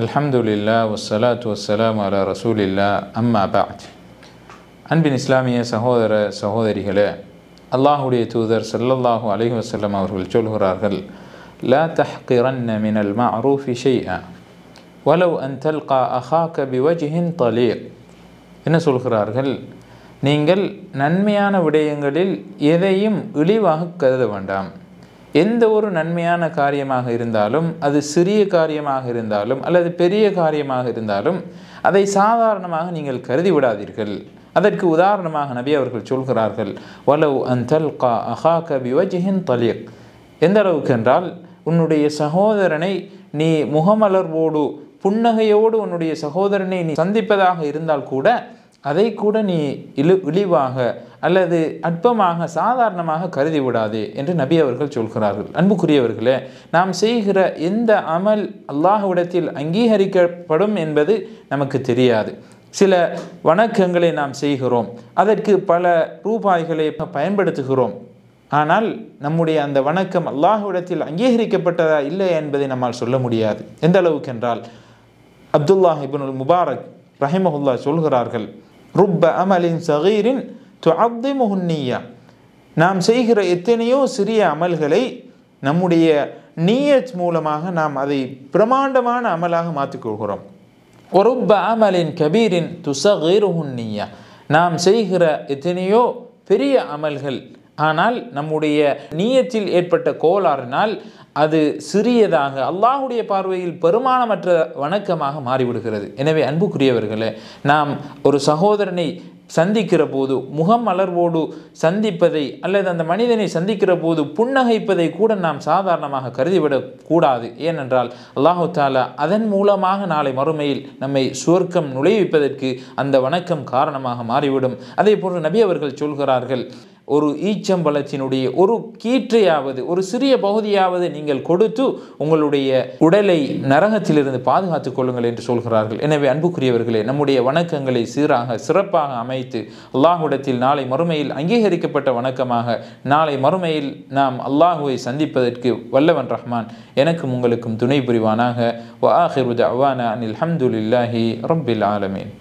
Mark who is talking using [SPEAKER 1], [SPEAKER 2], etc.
[SPEAKER 1] அல்ஹம்துலில்லா வசலாத்து வசலாம் அலா ரசூலில்லா அம்மா பாத் அன்பின் இஸ்லாமிய சகோதர சகோதரிகளே அல்லாஹுடைய தூதர் சல்லல்லாஹு அலஹி வசல்லம் அவர்கள் சொல்கிறார்கள் லா தஹ்கிரன்ன மினல் மஅரூஃபி ஷைஆ வலவ் அன் தல்கா அஹாக்க பிவஜிஹின் தலீக் என்ன சொல்கிறார்கள் நீங்கள் நன்மையான விடயங்களில் எதையும் இழிவாக கருத வேண்டாம் எந்த ஒரு நன்மையான காரியமாக இருந்தாலும் அது சிறிய காரியமாக இருந்தாலும் அல்லது பெரிய காரியமாக இருந்தாலும் அதை சாதாரணமாக நீங்கள் கருதி விடாதீர்கள் அதற்கு உதாரணமாக நபி அவர்கள் சொல்கிறார்கள் வலவ் அந்தல் கா அஹா கபி வஜின் தலியக் எந்த அளவுக்கு என்றால் உன்னுடைய சகோதரனை நீ முகமலர்வோடு புன்னகையோடு உன்னுடைய சகோதரனை நீ சந்திப்பதாக இருந்தால் கூட அதை கூட நீ இழு இழிவாக அல்லது அற்பமாக சாதாரணமாக கருதி விடாதே என்று நபி அவர்கள் சொல்கிறார்கள் அன்புக்குரியவர்களே நாம் செய்கிற எந்த அமல் அல்லாஹுவிடத்தில் அங்கீகரிக்கப்படும் என்பது நமக்கு தெரியாது சில வணக்கங்களை நாம் செய்கிறோம் அதற்கு பல ரூபாய்களை பயன்படுத்துகிறோம் ஆனால் நம்முடைய அந்த வணக்கம் அல்லாஹுவிடத்தில் அங்கீகரிக்கப்பட்டதா இல்லை என்பதை நம்மால் சொல்ல முடியாது எந்த அளவுக்கு என்றால் அப்துல்லாஹிபின் முபாரக் ரஹிமஹுல்லா சொல்கிறார்கள் ருப்ப அமலின் சகீரின் துஅத்தி முஹுன்னியா நாம் செய்கிற எத்தனையோ சிறிய அமல்களை நம்முடைய நீயச் மூலமாக நாம் அதை பிரமாண்டமான அமலாக மாற்றிக்கொள்கிறோம் ஒருப்ப அமலின் கபீரின் துசகிருஹுன்னியா நாம் செய்கிற எத்தனையோ பெரிய அமல்கள் ஆனால் நம்முடைய நீயத்தில் ஏற்பட்ட கோளாறினால் அது சிறியதாக அல்லாஹுடைய பார்வையில் பெருமானமற்ற வணக்கமாக மாறிவிடுகிறது எனவே அன்புக்குரியவர்களே நாம் ஒரு சகோதரனை சந்திக்கிற போது மலர்வோடு சந்திப்பதை அல்லது அந்த மனிதனை சந்திக்கிற போது புன்னகைப்பதை கூட நாம் சாதாரணமாக கருதிவிடக் கூடாது ஏனென்றால் அல்லாஹு தாலா அதன் மூலமாக நாளை மறுமையில் நம்மை சுவர்க்கம் நுழைவிப்பதற்கு அந்த வணக்கம் காரணமாக மாறிவிடும் அதே போன்று நபி அவர்கள் சொல்கிறார்கள் ஒரு ஈச்சம்பழத்தினுடைய ஒரு கீற்றையாவது ஒரு சிறிய பகுதியாவது நீங்கள் கொடுத்து உங்களுடைய உடலை நரகத்திலிருந்து பாதுகாத்துக் கொள்ளுங்கள் என்று சொல்கிறார்கள் எனவே அன்புக்குரியவர்களே நம்முடைய வணக்கங்களை சீராக சிறப்பாக அமைத்து அல்லாஹுடத்தில் நாளை மறுமையில் அங்கீகரிக்கப்பட்ட வணக்கமாக நாளை மறுமையில் நாம் அல்லாஹுவை சந்திப்பதற்கு வல்லவன் ரஹ்மான் எனக்கும் உங்களுக்கும் துணை புரிவானாக அவானா அனில் ஹம்துலில்லாஹி ரம்பில் ஆலமீன்